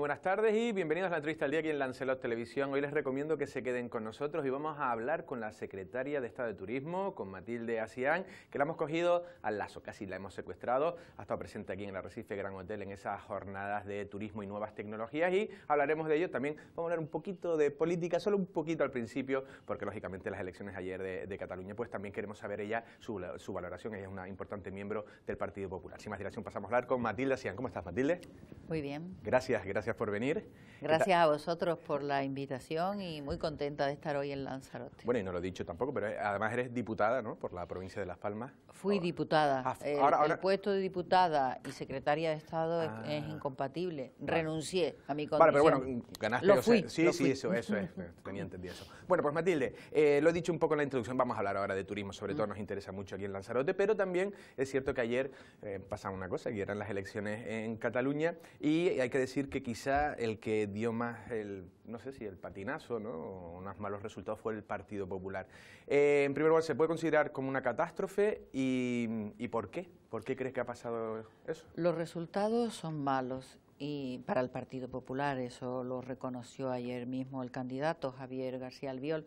buenas tardes y bienvenidos a la entrevista al día aquí en Lancelot Televisión. Hoy les recomiendo que se queden con nosotros y vamos a hablar con la secretaria de Estado de Turismo, con Matilde Asián, que la hemos cogido al lazo, casi la hemos secuestrado. Ha estado presente aquí en el Arrecife Gran Hotel en esas jornadas de turismo y nuevas tecnologías y hablaremos de ello. También vamos a hablar un poquito de política, solo un poquito al principio, porque lógicamente las elecciones ayer de, Cataluña, pues también queremos saber ella su, su, valoración. Ella es una importante miembro del Partido Popular. Sin más dilación, pasamos a hablar con Matilde Asián. ¿Cómo estás, Matilde? Muy bien. Gracias, gracias por venir. Gracias a vosotros por la invitación y muy contenta de estar hoy en Lanzarote. Bueno, y no lo he dicho tampoco, pero eh, además eres diputada, ¿no?, por la provincia de Las Palmas. Fui ah. diputada. Ah, el, ahora, ahora. puesto de diputada y secretaria de Estado es, ah. incompatible. Renuncié a mi condición. pero bueno, ganaste. Lo fui, sí, sí, eso, eso es. Tenía entendido eso. Bueno, pues Matilde, eh, lo he dicho un poco en la introducción, vamos a hablar ahora de turismo, sobre todo mm. nos interesa mucho aquí en Lanzarote, pero también es cierto que ayer eh, pasaba una cosa, que eran las elecciones en Cataluña y hay que decir que quizás quizá el que dio más el, no sé si el patinazo, o unos malos resultados fue el Partido Popular. Eh, en primer lugar, ¿se puede considerar como una catástrofe y, por qué? ¿Por qué crees que ha pasado eso? Los resultados son malos y para el Partido Popular, eso lo reconoció ayer mismo el candidato Javier García Albiol.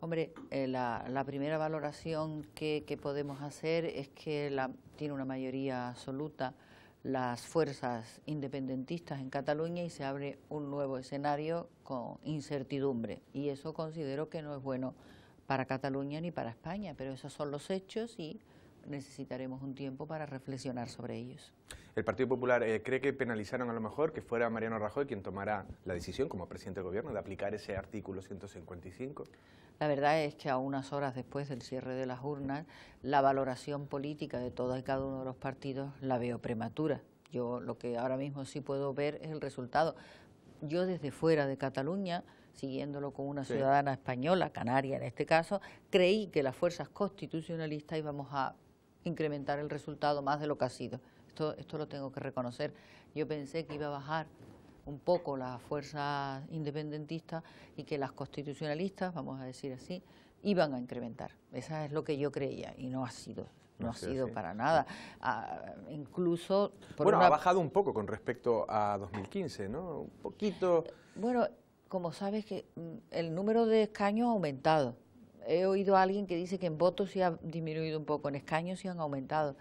Hombre, eh, la, primera valoración que, que, podemos hacer es que la, tiene una mayoría absoluta las fuerzas independentistas en Cataluña y se abre un nuevo escenario con incertidumbre. Y eso considero que no es bueno para Cataluña ni para España, pero esos son los hechos y necesitaremos un tiempo para reflexionar sobre ellos. ¿El Partido Popular eh, cree que penalizaron a lo mejor que fuera Mariano Rajoy quien tomara la decisión como presidente del gobierno de aplicar ese artículo 155? La verdad es que a unas horas después del cierre de las urnas, la valoración política de todos y cada uno de los partidos la veo prematura. Yo lo que ahora mismo sí puedo ver es el resultado. Yo desde fuera de Cataluña, siguiéndolo con una ciudadana española, canaria en este caso, creí que las fuerzas constitucionalistas íbamos a incrementar el resultado más de lo que ha sido. Esto, esto lo tengo que reconocer. Yo pensé que iba a bajar un poco las fuerzas independentistas y que las constitucionalistas, vamos a decir así, iban a incrementar. Esa es lo que yo creía y no ha sido. No, ha sido para nada. Ah, incluso... bueno, ha bajado un poco con respecto a 2015, ¿no? Un poquito... Bueno, como sabes que mm, el número de escaños ha aumentado he oído a alguien que dice que en votos sí ha disminuido un poco, en escaños sí han aumentado.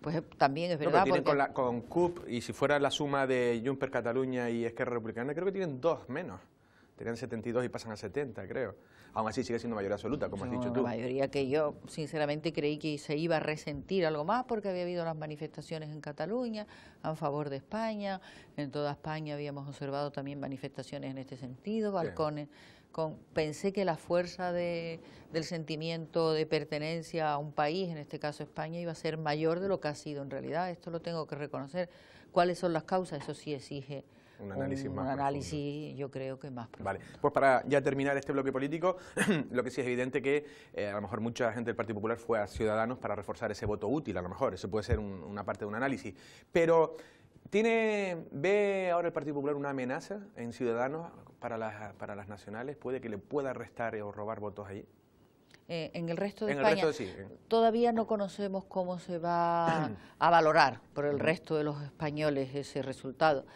Pues también es verdad. con, CUP y si fuera la suma de Junper Cataluña y Esquerra Republicana, creo que tienen dos menos. Tenían 72 y pasan a 70, creo. Aún así sigue siendo mayoría absoluta, como has dicho tú. La mayoría que yo, sinceramente, creí que se iba a resentir algo más porque había habido las manifestaciones en Cataluña a favor de España. En toda España habíamos observado también manifestaciones en este sentido, balcones pensé que la fuerza del sentimiento de pertenencia a un país, en este caso España, iba a ser mayor de lo que ha sido en realidad. Esto lo tengo que reconocer. ¿Cuáles son las causas? Eso sí exige un análisis un análisis yo creo que más profundo. Vale, pues para ya terminar este bloque político, lo que sí es evidente que eh, a lo mejor mucha gente del Partido Popular fue a Ciudadanos para reforzar ese voto útil, a lo mejor, eso puede ser una parte de un análisis, pero... ¿Tiene, ¿Ve ahora el Partido Popular una amenaza en Ciudadanos para las, para las nacionales? ¿Puede que le pueda arrestar eh, o robar votos ahí? Eh, en el resto de España. Eh. Todavía no conocemos cómo se va a valorar por el resto de los españoles ese resultado.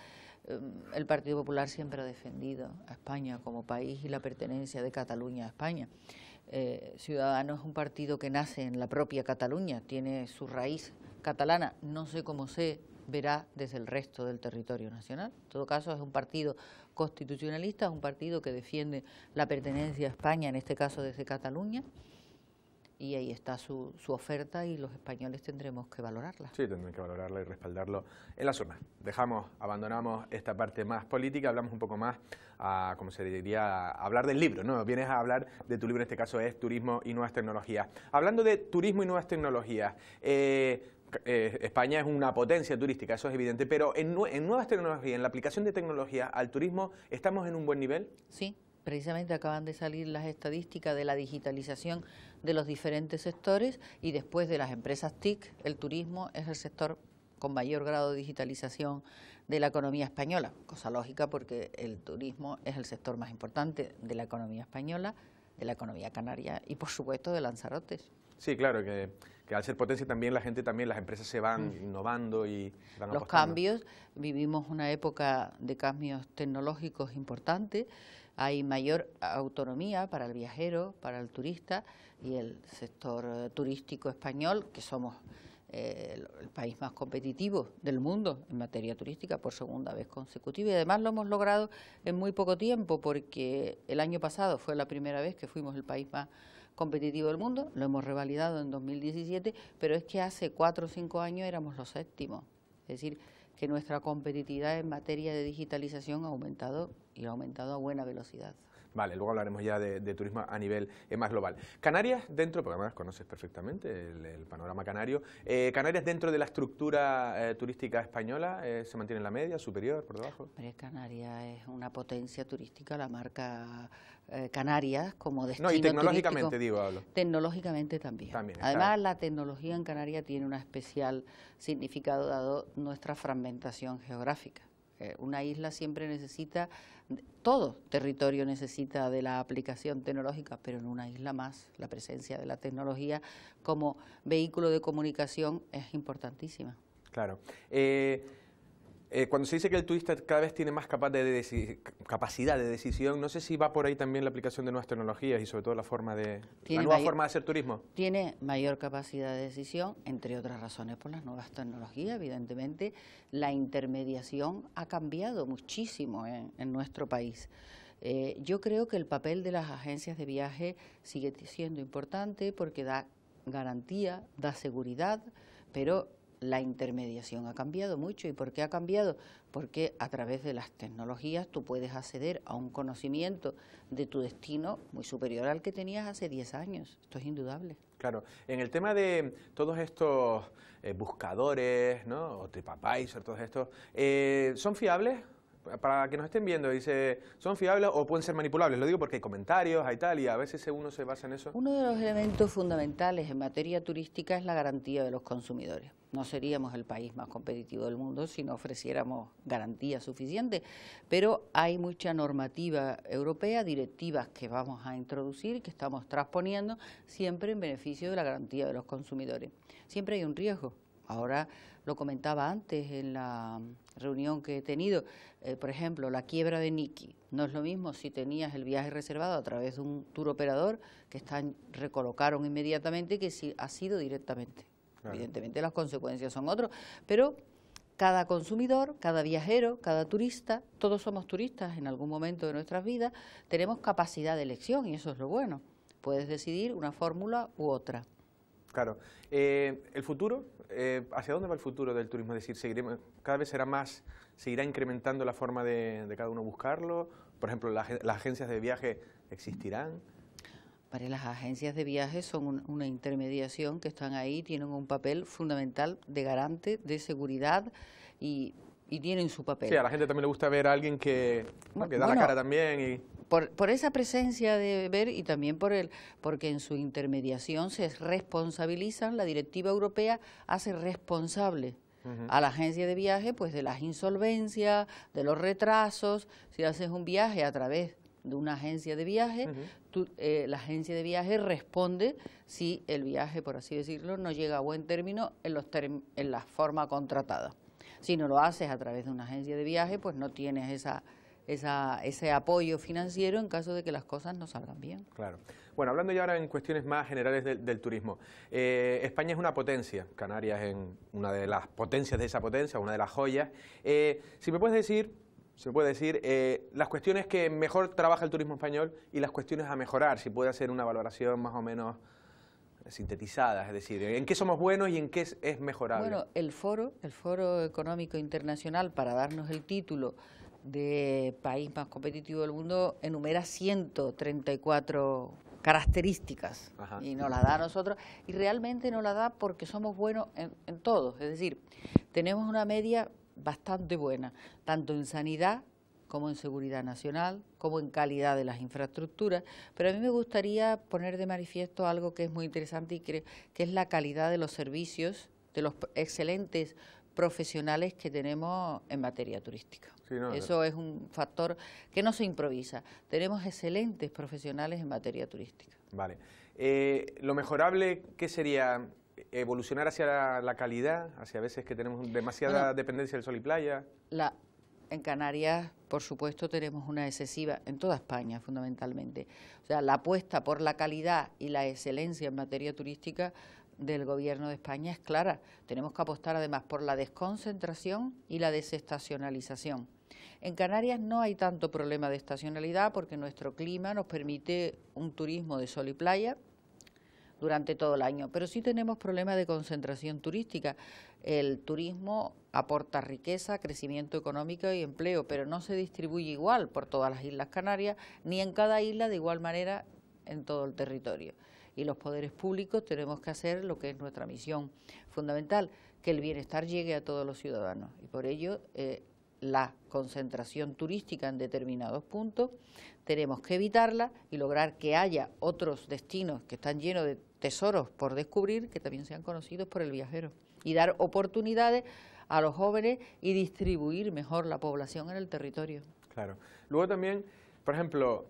el Partido Popular siempre ha defendido a España como país y la pertenencia de Cataluña a España. Eh, Ciudadanos es un partido que nace en la propia Cataluña, tiene su raíz catalana. No sé cómo se verá desde el resto del territorio nacional. En todo caso, es un partido constitucionalista, es un partido que defiende la pertenencia a España, en este caso desde Cataluña, y ahí está su, oferta y los españoles tendremos que valorarla. Sí, tendrán que valorarla y respaldarlo en la zona... Dejamos, abandonamos esta parte más política, hablamos un poco más, a, como se diría, hablar del libro, ¿no? Vienes a hablar de tu libro, en este caso es Turismo y Nuevas Tecnologías. Hablando de Turismo y Nuevas Tecnologías, eh, eh, España es una potencia turística, eso es evidente, pero en, en nuevas tecnologías, en la aplicación de tecnología al turismo, ¿estamos en un buen nivel? Sí, precisamente acaban de salir las estadísticas de la digitalización de los diferentes sectores y después de las empresas TIC, el turismo es el sector con mayor grado de digitalización de la economía española, cosa lógica porque el turismo es el sector más importante de la economía española, de la economía canaria y por supuesto de Lanzarote. Sí, claro que que al ser potencia también la gente también, las empresas se van mm. innovando y van Los cambios, vivimos una época de cambios tecnológicos importantes, hay mayor autonomía para el viajero, para el turista y el sector turístico español, que somos eh, el país más competitivo del mundo en materia turística por segunda vez consecutiva y además lo hemos logrado en muy poco tiempo porque el año pasado fue la primera vez que fuimos el país más competitivo del mundo, lo hemos revalidado en 2017, pero es que hace cuatro o cinco años éramos los séptimos. Es decir, que nuestra competitividad en materia de digitalización ha aumentado y ha aumentado a buena velocidad. Vale, luego hablaremos ya de, turismo a nivel eh, más global. Canarias dentro, porque además conoces perfectamente el, panorama canario, eh, Canarias dentro de la estructura eh, turística española se mantiene en la media, superior, por debajo. Canarias es una potencia turística, la marca Canarias como destino No, y tecnológicamente digo, hablo. Tecnológicamente también. además la tecnología en Canarias tiene un especial significado dado nuestra fragmentación geográfica. Eh, una isla siempre necesita, todo territorio necesita de la aplicación tecnológica, pero en una isla más la presencia de la tecnología como vehículo de comunicación es importantísima. Claro. Eh, eh, cuando se dice que el turista cada vez tiene más capacidad de decisión, no sé si va por ahí también la aplicación de nuevas tecnologías y sobre todo la forma de la nueva forma de hacer turismo. Tiene mayor capacidad de decisión, entre otras razones por las nuevas tecnologías, evidentemente la intermediación ha cambiado muchísimo en, nuestro país. Eh, yo creo que el papel de las agencias de viaje sigue siendo importante porque da garantía, da seguridad, pero la intermediación ha cambiado mucho. ¿Y por qué ha cambiado? Porque a través de las tecnologías tú puedes acceder a un conocimiento de tu destino muy superior al que tenías hace 10 años. Esto es indudable. Claro. En el tema de todos estos eh, buscadores, ¿no? O TripAdvisor, todos estos, eh, ¿son fiables? para que nos estén viendo, dice, ¿son fiables o pueden ser manipulables? Lo digo porque hay comentarios, hay tal, y a veces uno se basa en eso. Uno de los elementos fundamentales en materia turística es la garantía de los consumidores no seríamos el país más competitivo del mundo si no ofreciéramos garantías suficientes, pero hay mucha normativa europea, directivas que vamos a introducir, que estamos transponiendo, siempre en beneficio de la garantía de los consumidores. Siempre hay un riesgo. Ahora lo comentaba antes en la reunión que he tenido, eh, por ejemplo, la quiebra de Niki. No es lo mismo si tenías el viaje reservado a través de un tour operador que están, recolocaron inmediatamente que si ha sido directamente. Evidentemente las consecuencias son otras, pero cada consumidor, cada viajero, cada turista, todos somos turistas en algún momento de nuestras vidas, tenemos capacidad de elección y eso es lo bueno. Puedes decidir una fórmula u otra. Claro. Eh, ¿El futuro? Eh, ¿Hacia dónde va el futuro del turismo? Es decir, seguiremos, cada vez será más, seguirá incrementando la forma de, cada uno buscarlo. Por ejemplo, las agencias de viaje existirán las agencias de viajes son una intermediación que están ahí, tienen un papel fundamental de garante de seguridad y, tienen su papel. Sí, a la gente también le gusta ver a alguien que, da la cara también. Por, esa presencia de ver y también por el, porque en su intermediación se responsabilizan, la directiva europea hace responsable a la agencia de viaje, pues de las insolvencias, de los retrasos, si haces un viaje a través de una agencia de viaje, eh, la agencia de viaje responde si el viaje, por así decirlo, no llega a buen término en, los en la forma contratada. Si no lo haces a través de una agencia de viaje, pues no tienes esa, esa, ese apoyo financiero en caso de que las cosas no salgan bien. Claro. Bueno, hablando ya ahora en cuestiones más generales del, turismo. Eh, España es una potencia, Canarias es una de las potencias de esa potencia, una de las joyas. Eh, si me puedes decir se puede decir, eh, las cuestiones que mejor trabaja el turismo español y las cuestiones a mejorar, si puede hacer una valoración más o menos sintetizada, es decir, en qué somos buenos y en qué es, mejorable. Bueno, el foro, el Foro Económico Internacional, para darnos el título de país más competitivo del mundo, enumera 134 características y nos la da a nosotros y realmente nos la da porque somos buenos en, en todos, es decir, tenemos una media bastante buena, tanto en sanidad como en seguridad nacional, como en calidad de las infraestructuras, pero a mí me gustaría poner de manifiesto algo que es muy interesante y que es la calidad de los servicios, de los excelentes profesionales que tenemos en materia turística. Eso es un factor que no se improvisa. Tenemos excelentes profesionales en materia turística. Vale. Eh, ¿Lo mejorable qué sería evolucionar hacia la, calidad, hacia veces que tenemos demasiada dependencia del sol y playa. en Canarias, por supuesto, tenemos una excesiva, en toda España fundamentalmente. O sea, la apuesta por la calidad y la excelencia en materia turística del Gobierno de España es clara. Tenemos que apostar además por la desconcentración y la desestacionalización. En Canarias no hay tanto problema de estacionalidad porque nuestro clima nos permite un turismo de sol y playa, durante todo el año. Pero sí tenemos problemas de concentración turística. El turismo aporta riqueza, crecimiento económico y empleo, pero no se distribuye igual por todas las Islas Canarias, ni en cada isla de igual manera en todo el territorio. Y los poderes públicos tenemos que hacer lo que es nuestra misión fundamental, que el bienestar llegue a todos los ciudadanos. Y por ello, eh, la concentración turística en determinados puntos, tenemos que evitarla y lograr que haya otros destinos que están llenos de tesoros por descubrir que también sean conocidos por el viajero y dar oportunidades a los jóvenes y distribuir mejor la población en el territorio. Claro. Luego también, por ejemplo,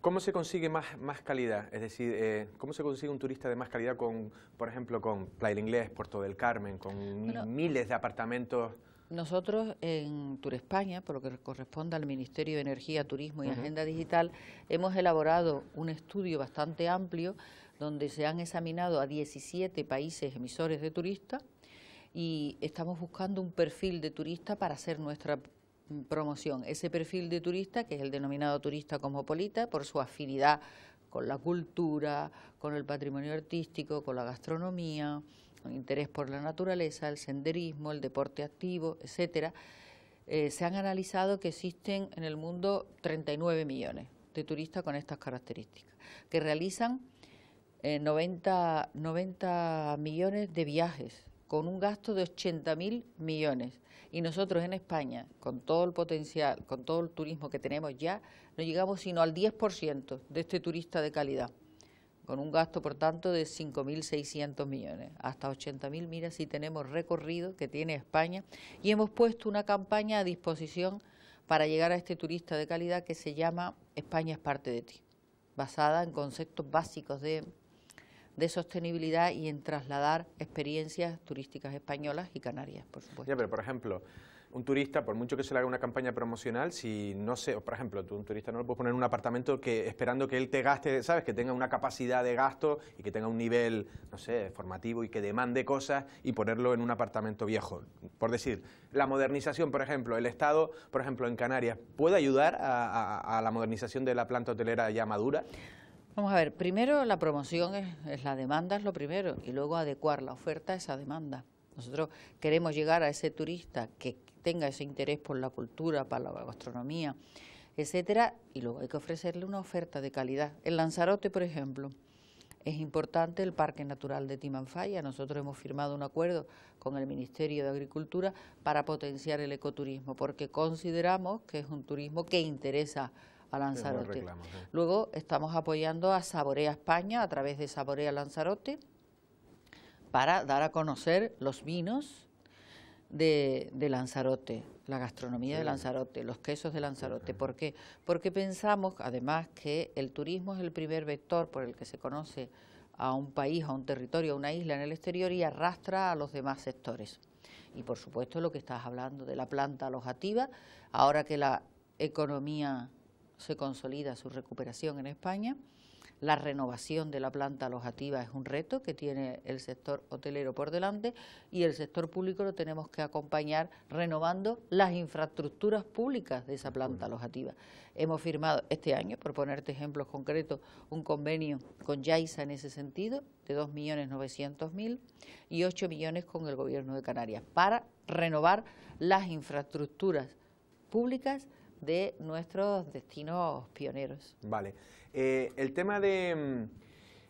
¿cómo se consigue más, calidad? Es decir, eh, ¿cómo se consigue un turista de más calidad con, por ejemplo, con Playa Inglés, Puerto del Carmen, con miles de apartamentos? Nosotros en España, por lo que corresponde al Ministerio de Energía, Turismo y Agenda Digital, hemos elaborado un estudio bastante amplio donde se han examinado a 17 países emisores de turistas y estamos buscando un perfil de turista para hacer nuestra promoción. Ese perfil de turista, que es el denominado turista cosmopolita, por su afinidad con la cultura, con el patrimonio artístico, con la gastronomía, con interés por la naturaleza, el senderismo, el deporte activo, etcétera, eh, se han analizado que existen en el mundo 39 millones de turistas con estas características, que realizan 90, eh, 90 millones de viajes con un gasto de 80 mil millones. Y nosotros en España, con todo el potencial, con todo el turismo que tenemos ya, no llegamos sino al 10% de este turista de calidad, con un gasto, por tanto, de 5.600 millones. Hasta mil. mira si tenemos recorrido que tiene España. Y hemos puesto una campaña a disposición para llegar a este turista de calidad que se llama España es parte de ti, basada en conceptos básicos de de sostenibilidad y en trasladar experiencias turísticas españolas y canarias, por supuesto. Ya, pero por ejemplo, un turista, por mucho que se le haga una campaña promocional, si no sé, por ejemplo, tú un turista no lo puedes poner en un apartamento que esperando que él te gaste, ¿sabes? Que tenga una capacidad de gasto y que tenga un nivel, no sé, formativo y que demande cosas y ponerlo en un apartamento viejo. Por decir, la modernización, por ejemplo, el Estado, por ejemplo, en Canarias, ¿puede ayudar a la modernización de la planta hotelera ya madura? Vamos a ver, primero la promoción es, la demanda, es lo primero, y luego adecuar la oferta a esa demanda. Nosotros queremos llegar a ese turista que tenga ese interés por la cultura, para la gastronomía, etcétera, y luego hay que ofrecerle una oferta de calidad. En Lanzarote, por ejemplo, es importante el Parque Natural de Timanfaya. Nosotros hemos firmado un acuerdo con el Ministerio de Agricultura para potenciar el ecoturismo, porque consideramos que es un turismo que interesa Lanzarote. Luego estamos apoyando a Saborea España a través de Saborea Lanzarote para dar a conocer los vinos de, Lanzarote, la gastronomía de Lanzarote, los quesos de Lanzarote. ¿Por qué? Porque pensamos, además, que el turismo es el primer vector por el que se conoce a un país, a un territorio, a una isla en el exterior y arrastra a los demás sectores. Y por supuesto lo que estás hablando de la planta alojativa, ahora que la economía se consolida su recuperación en España. La renovación de la planta alojativa es un reto que tiene el sector hotelero por delante y el sector público lo tenemos que acompañar renovando las infraestructuras públicas de esa planta alojativa. Hemos firmado este año, por ponerte ejemplos concretos, un convenio con Yaiza en ese sentido de 2.900.000 y 8 millones con el Gobierno de Canarias para renovar las infraestructuras públicas de nuestros destinos pioneros. Vale. Eh, el tema mm, de,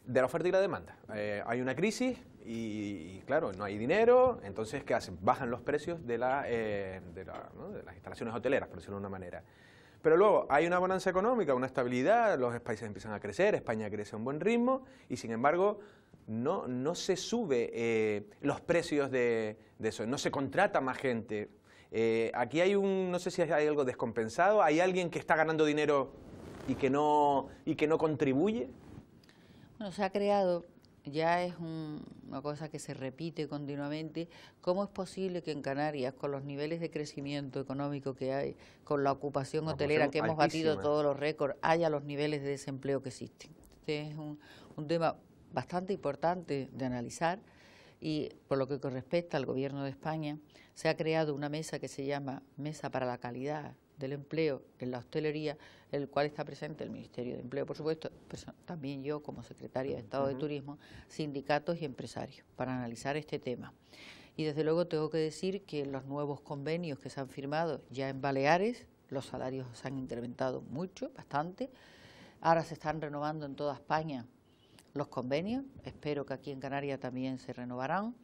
la oferta y la demanda. Eh, hay una crisis y, claro, no hay dinero, entonces ¿qué hacen? Bajan los precios de, la, eh, de, las instalaciones hoteleras, por decirlo de una manera. Pero luego hay una bonanza económica, una estabilidad, los países empiezan a crecer, España crece a un buen ritmo y sin embargo no, no se sube los precios de, de, eso, no se contrata más gente. Eh, aquí hay un, no sé si hay algo descompensado, hay alguien que está ganando dinero y que no, y que no contribuye. Bueno, se ha creado, ya es una cosa que se repite continuamente, ¿cómo es posible que en Canarias, con los niveles de crecimiento económico que hay, con la ocupación hotelera que hemos batido todos los récords, haya los niveles de desempleo que existen? Este es un tema bastante importante de analizar y por lo que respecta al Gobierno de España, se ha creado una mesa que se llama Mesa para la Calidad del Empleo en la Hostelería, en el cual está presente el Ministerio de Empleo, por supuesto, también yo como Secretaria de Estado de Turismo, sindicatos y empresarios, para analizar este tema. Y desde luego tengo que decir que los nuevos convenios que se han firmado ya en Baleares, los salarios se han incrementado mucho, bastante, ahora se están renovando en toda España los convenios, espero que aquí en Canarias también se renovarán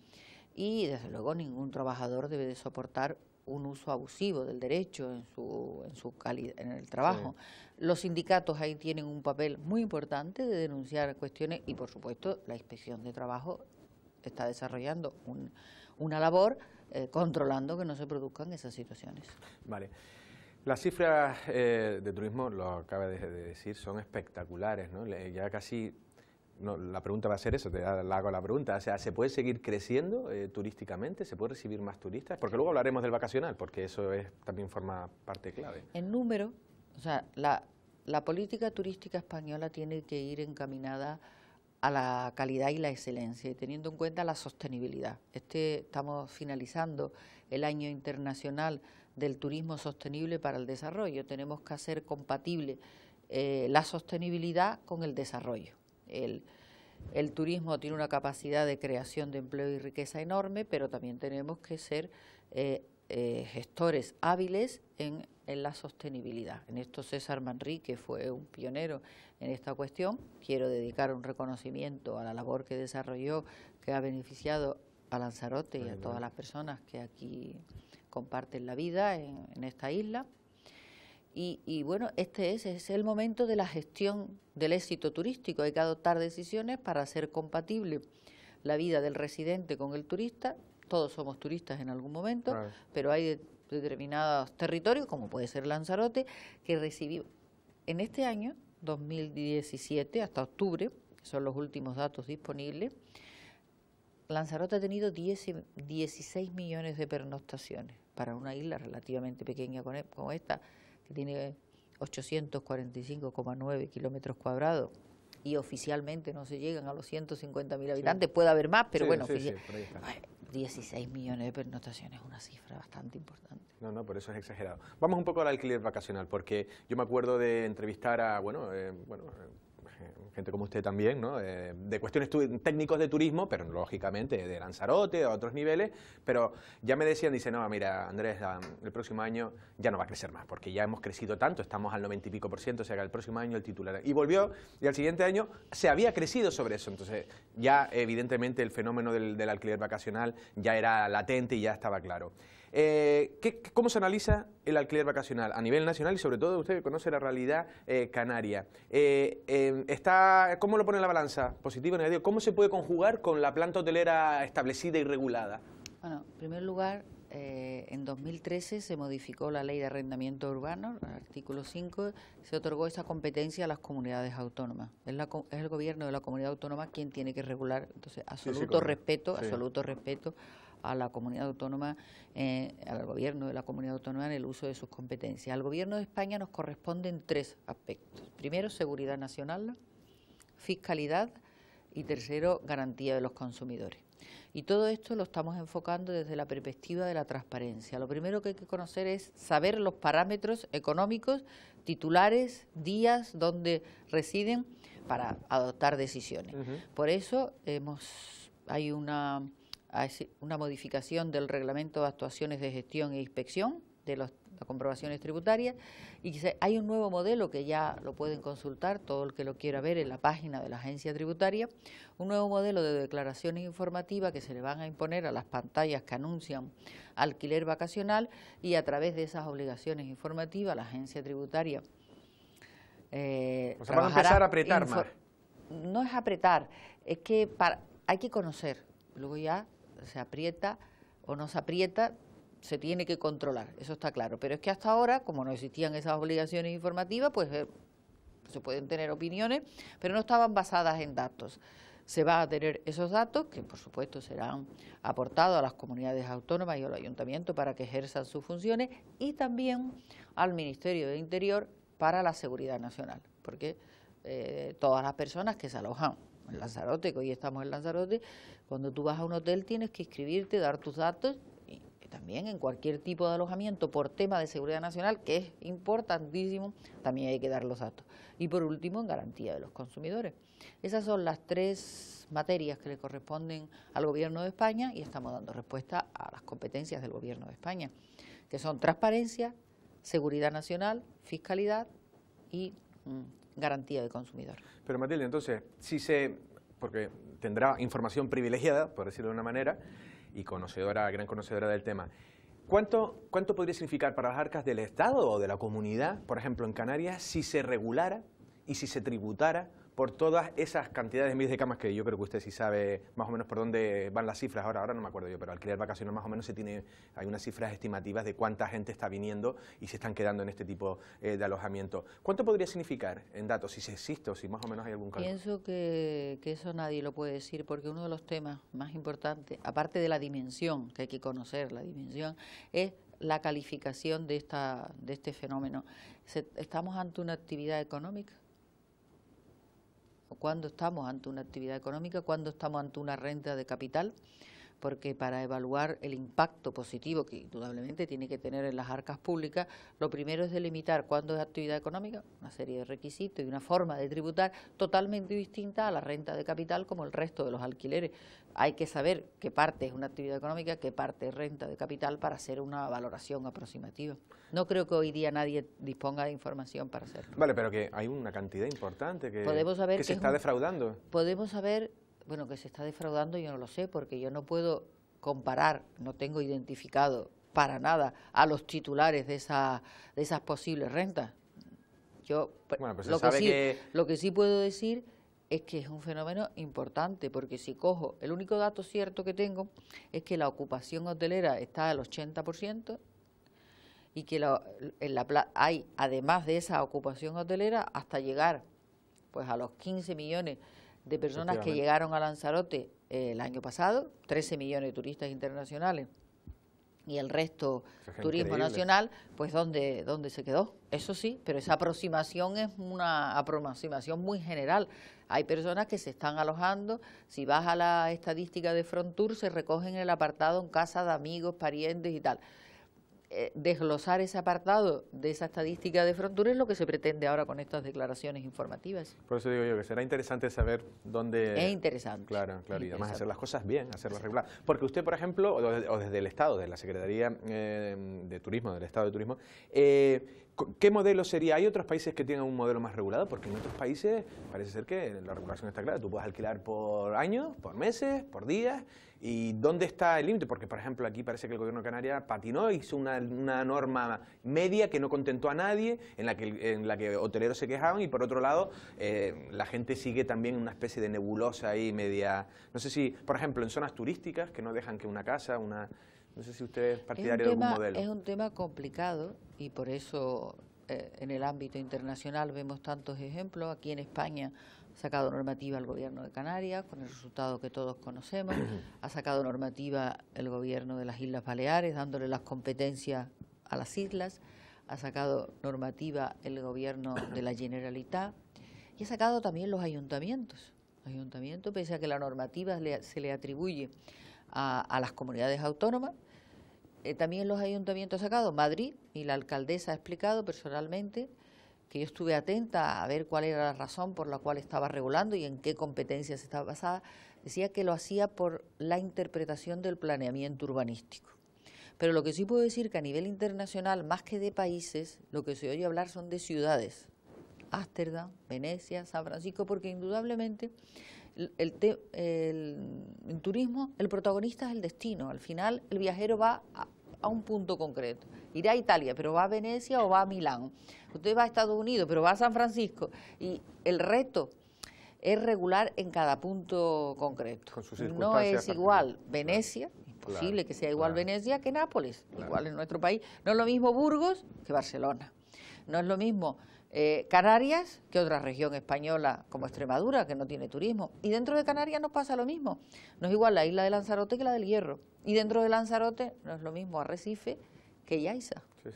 y desde luego ningún trabajador debe de soportar un uso abusivo del derecho en su, en su calidad, en el trabajo. Los sindicatos ahí tienen un papel muy importante de denunciar cuestiones y por supuesto la inspección de trabajo está desarrollando una labor eh, controlando que no se produzcan esas situaciones. Vale. Las cifras eh, de turismo, lo acaba de decir, son espectaculares, ¿no? Ya casi la pregunta va a ser eso, te hago la pregunta. O sea, ¿se puede seguir creciendo eh, turísticamente? ¿Se puede recibir más turistas? Porque luego hablaremos del vacacional, porque eso también forma parte clave. En número, o sea, la, política turística española tiene que ir encaminada a la calidad y la excelencia teniendo en cuenta la sostenibilidad. Este, estamos finalizando el año internacional del turismo sostenible para el desarrollo. Tenemos que hacer compatible eh, la sostenibilidad con el desarrollo el, turismo tiene una capacidad de creación de empleo y riqueza enorme, pero también tenemos que ser eh, eh, gestores hábiles en, la sostenibilidad. En esto César Manrique fue un pionero en esta cuestión. Quiero dedicar un reconocimiento a la labor que desarrolló, que ha beneficiado a Lanzarote y a todas las personas que aquí comparten la vida en esta isla. Y, y, bueno, este es, el momento de la gestión del éxito turístico. Hay que adoptar decisiones para hacer compatible la vida del residente con el turista. Todos somos turistas en algún momento, pero hay determinados territorios, como puede ser Lanzarote, que recibió en este año, 2017, hasta octubre, son los últimos datos disponibles, Lanzarote ha tenido 16 millones de pernoctaciones para una isla relativamente pequeña como e-, esta que tiene 845,9 kilómetros cuadrados, y oficialmente no se llegan a los 150.000 habitantes, puede haber más, pero bueno, 16 millones de pernotaciones es una cifra bastante importante. No, no, por eso es exagerado. Vamos un poco al alquiler vacacional, porque yo me acuerdo de entrevistar a, bueno, eh, bueno eh, gente como usted también, ¿no? Eh, de cuestiones técnicos de turismo, pero lógicamente de Lanzarote, a otros niveles, pero ya me decían, dice, no, mira, Andrés, el próximo año ya no va a crecer más, porque ya hemos crecido tanto, estamos al 90 y pico por ciento, o sea que el próximo año el titular. Y volvió, y al siguiente año se había crecido sobre eso, entonces ya evidentemente el fenómeno del, del alquiler vacacional ya era latente y ya estaba claro. Eh, ¿Cómo se analiza el alquiler vacacional a nivel nacional y sobre todo usted que conoce la realidad eh, canaria? Eh, em, ¿Cómo lo pone la balanza? ¿Positivo o negativo? ¿Cómo se puede conjugar con la planta hotelera establecida y regulada? Bueno, en primer lugar, en 2013 se modificó la ley de arrendamiento urbano, el artículo 5, se otorgó esa competencia a las comunidades autónomas. Es, el gobierno de la comunidad autónoma quien tiene que regular, entonces, absoluto respeto, absoluto respeto a la comunidad autónoma, eh, al gobierno de la comunidad autónoma en el uso de sus competencias. Al gobierno de España nos corresponden tres aspectos. Primero, seguridad nacional, fiscalidad y tercero, garantía de los consumidores. Y todo esto lo estamos enfocando desde la perspectiva de la transparencia. Lo primero que hay que conocer es saber los parámetros económicos, titulares, días, donde residen para adoptar decisiones. Por eso hay una una modificación del reglamento de actuaciones de gestión e inspección de las comprobaciones tributarias y hay un nuevo modelo que ya lo pueden consultar, todo el que lo quiera ver en la página de la agencia tributaria, un nuevo modelo de declaraciones informativas que se le van a imponer a las pantallas que anuncian alquiler vacacional y a través de esas obligaciones informativas la agencia tributaria eh, a empezar a apretar más. No es apretar, es que hay que conocer, luego ya se aprieta o no se aprieta, se tiene que controlar, eso está claro. Pero es que hasta ahora, como no existían esas obligaciones informativas, pues eh, se pueden tener opiniones, pero no estaban basadas en datos. Se va a tener esos datos, que por supuesto serán aportados a las comunidades autónomas y al ayuntamiento para que ejerzan sus funciones y también al Ministerio de Interior para la Seguridad Nacional, porque eh, todas las personas que se alojan en Lanzarote, que hoy estamos en Lanzarote, cuando tú vas a un hotel tienes que inscribirte, dar tus datos y también en cualquier tipo de alojamiento por tema de seguridad nacional, que es importantísimo, también hay que dar los datos. Y por último, en garantía de los consumidores. Esas son las tres materias que le corresponden al Gobierno de España y estamos dando respuesta a las competencias del Gobierno de España, que son transparencia, seguridad nacional, fiscalidad y mm, garantía de consumidor. Pero Matilde, entonces, si se, porque tendrá información privilegiada, por decirlo de una manera, y conocedora, gran conocedora del tema, ¿cuánto, cuánto podría significar para las arcas del Estado o de la comunidad, por ejemplo en Canarias, si se regulara y si se tributara por todas esas cantidades de miles de camas que yo creo que usted sí sabe más o menos por dónde van las cifras ahora, ahora no me acuerdo yo, pero crear vacaciones más o menos se tiene, hay unas cifras estimativas de cuánta gente está viniendo y se están quedando en este tipo eh, de alojamiento. ¿Cuánto podría significar en datos, si se existe o si más o menos hay algún cálculo? Pienso que, que eso nadie lo puede decir porque uno de los temas más importantes, aparte de la dimensión, que hay que conocer la dimensión, es la calificación de, esta, de este fenómeno. estamos ante una actividad económica cuándo estamos ante una actividad económica, ...cuando estamos ante una renta de capital porque para evaluar el impacto positivo que indudablemente tiene que tener en las arcas públicas, lo primero es delimitar cuándo es actividad económica, una serie de requisitos y una forma de tributar totalmente distinta a la renta de capital como el resto de los alquileres. Hay que saber qué parte es una actividad económica, qué parte es renta de capital para hacer una valoración aproximativa. No creo que hoy día nadie disponga de información para hacerlo. Vale, pero que hay una cantidad importante que, que, se está defraudando. Podemos saber bueno, que se está defraudando yo no lo sé, porque yo no puedo comparar, no tengo identificado para nada a los titulares de, esa, de esas posibles rentas. Yo pues lo, que sí, lo que sí puedo decir es que es un fenómeno importante, porque si cojo, el único dato cierto que tengo es que la ocupación hotelera está al 80%, y que la, en la, hay, además de esa ocupación hotelera, hasta llegar pues a los 15 millones de personas que llegaron a Lanzarote eh, el año pasado, 13 millones de turistas internacionales y el resto turismo nacional, pues ¿dónde, ¿dónde se quedó? Eso sí, pero esa aproximación es una aproximación muy general. Hay personas que se están alojando, si vas a la estadística de Tour se recogen el apartado en casa de amigos, parientes y tal. Eh, desglosar ese apartado de esa estadística de frontura es lo que se pretende ahora con estas declaraciones informativas. Por eso digo yo que será interesante saber dónde... Es interesante. Claro, claro, y además hacer las cosas bien, hacerlas regular. Porque usted, por ejemplo, o desde el Estado, desde la Secretaría eh, de Turismo, del Estado de Turismo, eh, ¿Qué modelo sería? ¿Hay otros países que tienen un modelo más regulado? Porque en otros países parece ser que la regulación está clara. Tú puedes alquilar por años, por meses, por días. ¿Y dónde está el límite? Porque, por ejemplo, aquí parece que el gobierno Canaria patinó, hizo una, norma media que no contentó a nadie, en la que, en la que hoteleros se quejaban y, por otro lado, eh, la gente sigue también una especie de nebulosa ahí media... No sé si, por ejemplo, en zonas turísticas que no dejan que una casa, una no sé si usted es partidario de algún modelo. Es un tema complicado y por eso eh, en el ámbito internacional vemos tantos ejemplos. Aquí en España ha sacado normativa el gobierno de Canarias, con el resultado que todos conocemos. ha sacado normativa el gobierno de las Islas Baleares, dándole las competencias a las islas. Ha sacado normativa el gobierno de la Generalitat y ha sacado también los ayuntamientos. Ayuntamiento, ayuntamientos, pese a que la normativa se le atribuye a las comunidades autónomas, eh, también los ayuntamientos sacado, Madrid, y la alcaldesa ha explicado personalmente que yo estuve atenta a ver cuál era la razón por la cual estaba regulando y en qué competencias estaba basada, decía que lo hacía por la interpretación del planeamiento urbanístico. Pero lo que sí puedo decir que a nivel internacional, más que de países, lo que se oye hablar son de ciudades. Ámsterdam, Venecia, San Francisco, porque indudablemente el, turismo, el protagonista es el destino. Al final, el viajero va a, a un punto concreto. Irá a Italia, pero va a Venecia o va a Milán. Usted va a Estados Unidos, pero va a San Francisco. Y el reto es regular en cada punto concreto. No es igual Venecia, imposible que sea igual Venecia que Nápoles, igual en nuestro país. No es lo mismo Burgos que Barcelona. No es lo mismo eh, Canarias que otra región española como Extremadura, que no tiene turismo. Y dentro de Canarias nos pasa lo mismo. No es igual la isla de Lanzarote que la del Hierro. Y dentro de Lanzarote no es lo mismo Arrecife que Yaiza. Sí,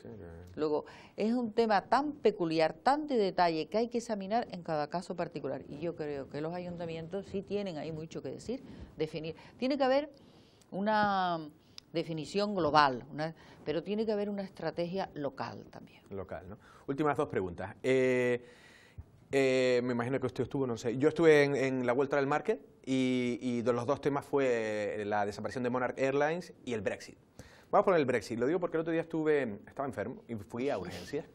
Luego, es un tema tan peculiar, tan de detalle, que hay que examinar en cada caso particular. Y yo creo que los ayuntamientos sí tienen ahí mucho que decir, definir. Tiene que haber una mm, definición global, una, pero tiene que haber una estrategia local también. Local, ¿no? Últimas dos preguntas. Eh, eh, me imagino que usted estuvo, no sé, yo estuve en, en la Vuelta del Market, y, de los dos temas fue eh, la desaparición de Monarch Airlines y el Brexit. Vamos por el Brexit, lo digo porque el otro día estuve, estaba enfermo y fui a urgencias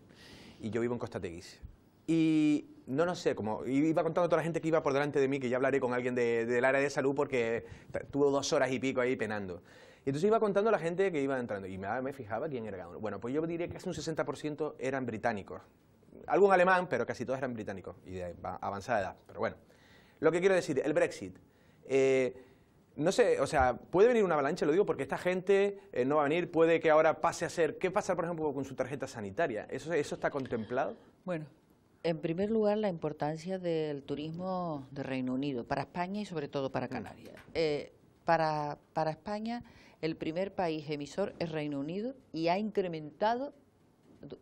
y yo vivo en Costa Teguise. Y no, no sé, como iba contando a toda la gente que iba por delante de mí, que ya hablaré con alguien del área de salud porque tuvo dos horas y pico ahí penando. Y entonces iba contando a la gente que iba entrando y me, ah, me fijaba quién era cada uno. Bueno, pues yo diría que casi un 60% eran británicos. Algún alemán, pero casi todos eran británicos y de avanzada edad, pero bueno. Lo que quiero decir, el Brexit. Eh, no sé, o sea, puede venir una avalancha, lo digo porque esta gente eh, no va a venir, puede que ahora pase a ser. ¿Qué pasa, por ejemplo, con su tarjeta sanitaria? ¿Eso, eso está contemplado? Bueno, en primer lugar, la importancia del turismo de Reino Unido, para España y sobre todo para mm. Canarias. Eh, para, para España, el primer país emisor es Reino Unido y ha incrementado,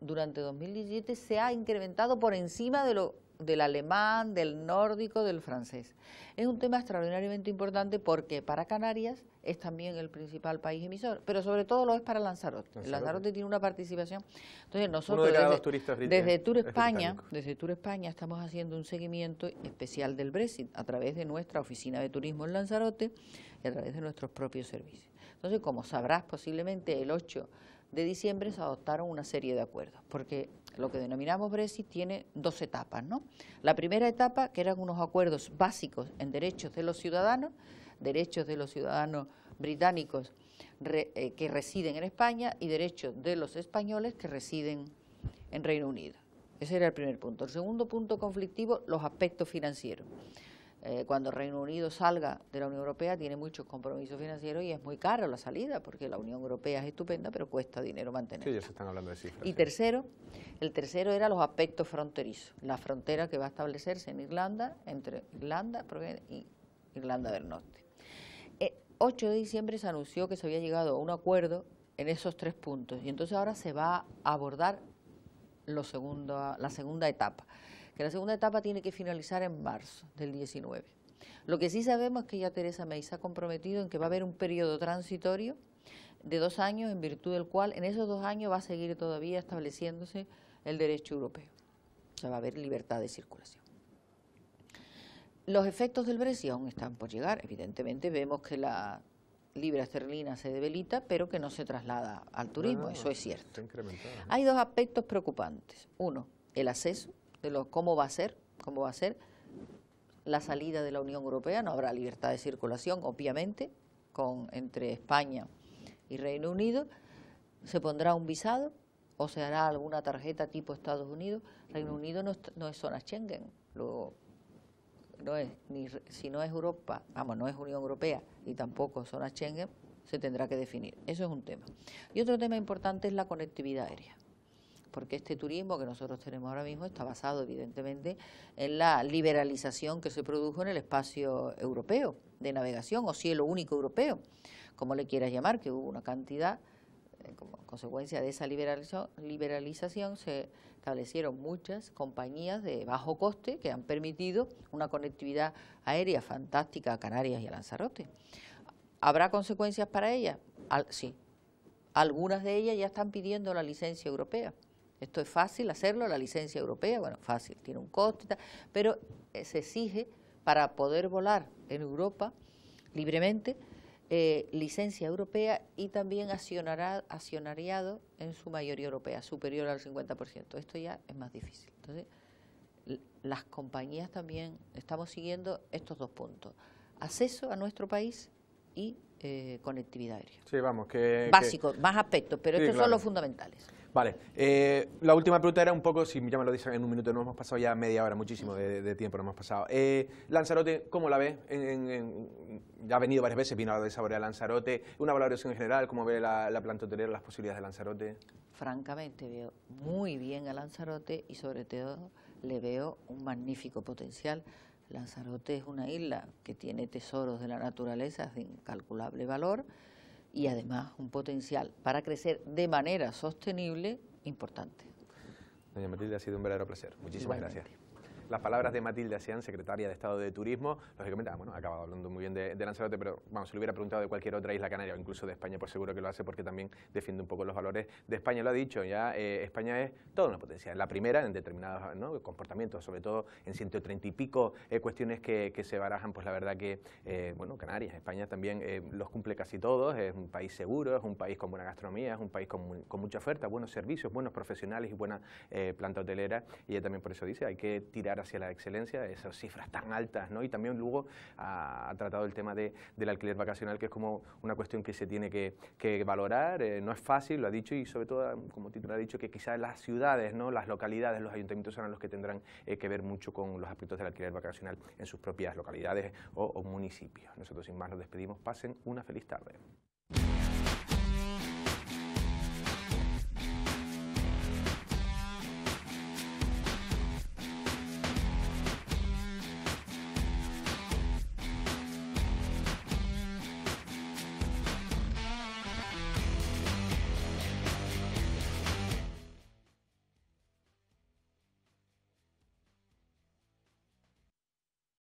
durante 2017, se ha incrementado por encima de lo del alemán, del nórdico, del francés. Es un tema extraordinariamente importante porque para Canarias es también el principal país emisor, pero sobre todo lo es para Lanzarote. Lanzarote, tiene una participación. Entonces nosotros desde, Tour España, desde Tour España estamos haciendo un seguimiento especial del Brexit a través de nuestra oficina de turismo en Lanzarote y a través de nuestros propios servicios. Entonces, como sabrás, posiblemente el 8 de diciembre se adoptaron una serie de acuerdos, porque lo que denominamos Brexit, tiene dos etapas. ¿no? La primera etapa, que eran unos acuerdos básicos en derechos de los ciudadanos, derechos de los ciudadanos británicos eh, que residen en España y derechos de los españoles que residen en Reino Unido. Ese era el primer punto. El segundo punto conflictivo, los aspectos financieros eh, cuando Reino Unido salga de la Unión Europea tiene muchos compromisos financieros y es muy caro la salida porque la Unión Europea es estupenda pero cuesta dinero mantenerla. Sí, ya se están hablando de cifras. Y tercero, el tercero era los aspectos fronterizos, la frontera que va a establecerse en Irlanda, entre Irlanda y Irlanda del Norte. El eh, 8 de diciembre se anunció que se había llegado a un acuerdo en esos tres puntos y entonces ahora se va a abordar lo segundo, la segunda etapa que la segunda etapa tiene que finalizar en marzo del 19. Lo que sí sabemos es que ya Teresa Meis ha comprometido en que va a haber un periodo transitorio de dos años, en virtud del cual en esos dos años va a seguir todavía estableciéndose el derecho europeo. O sea, va a haber libertad de circulación. Los efectos del Brexit aún están por llegar. Evidentemente vemos que la libra esterlina se debilita, pero que no se traslada al turismo, eso es cierto. Hay dos aspectos preocupantes. Uno, el acceso cómo va a ser, cómo va a ser la salida de la Unión Europea, no habrá libertad de circulación, obviamente, entre España y Reino Unido, se pondrá un visado o se hará alguna tarjeta tipo Estados Unidos. Reino Unido no es, zona Schengen, no si no es Europa, vamos, no es Unión Europea y tampoco zona Schengen, se tendrá que definir. Eso es un tema. Y otro tema importante es la conectividad aérea porque este turismo que nosotros tenemos ahora mismo está basado evidentemente en la liberalización que se produjo en el espacio europeo de navegación o cielo único europeo, como le quieras llamar, que hubo una cantidad eh, como consecuencia de esa liberalización, se establecieron muchas compañías de bajo coste que han permitido una conectividad aérea fantástica a Canarias y a Lanzarote. ¿Habrá consecuencias para ellas? Al, sí. Algunas de ellas ya están pidiendo la licencia europea. Esto es fácil hacerlo, la licencia europea, bueno, fácil, tiene un coste, pero eh, se exige para poder volar en Europa libremente eh, licencia europea y también accionariado en su mayoría europea, superior al 50%. Esto ya es más difícil. Entonces, las compañías también estamos siguiendo estos dos puntos. Acceso a nuestro país y eh, conectividad aérea. Sí, vamos, que... Básico, más aspectos, pero estos son los fundamentales. Vale, eh, la última pregunta era un poco, si ya me lo dicen en un minuto, no hemos pasado ya media hora, muchísimo de, tiempo no hemos pasado. Eh, Lanzarote, ¿cómo la ve? ya ha venido varias veces, vino a de Saborea Lanzarote. Una valoración en general, ¿cómo ve la, la planta hotelera, las posibilidades de Lanzarote? Francamente, veo muy bien a Lanzarote y sobre todo le veo un magnífico potencial Lanzarote es una isla que tiene tesoros de la naturaleza de incalculable valor y además un potencial para crecer de manera sostenible importante. Doña Matilde, ha sido un verdadero placer. Muchísimas gracias las palabras de Matilde Asian, secretaria de Estado de Turismo, lógicamente, comentaba, ah, bueno, ha acabado hablando muy bien de, Lanzarote, pero vamos, si lo hubiera preguntado de cualquier otra isla canaria o incluso de España, por pues seguro que lo hace porque también defiende un poco los valores de España, lo ha dicho, ya eh, España es toda una potencia, la primera en determinados comportamientos, sobre todo en 130 y pico eh, cuestiones que, se barajan, pues la verdad que, eh, bueno, Canarias, España también los cumple casi todos, es un país seguro, es un país con buena gastronomía, es un país con, con mucha oferta, buenos servicios, buenos profesionales y buena planta hotelera, y ella también por eso dice, hay que tirar hacia la excelencia, esas cifras tan altas, Y también luego ha, tratado el tema del alquiler vacacional, que es como una cuestión que se tiene que, valorar, eh, no es fácil, lo ha dicho, y sobre todo, como título ha dicho, que quizás las ciudades, Las localidades, los ayuntamientos serán los que tendrán eh, que ver mucho con los aspectos del alquiler vacacional en sus propias localidades o municipios. Nosotros sin más nos despedimos, pasen una feliz tarde.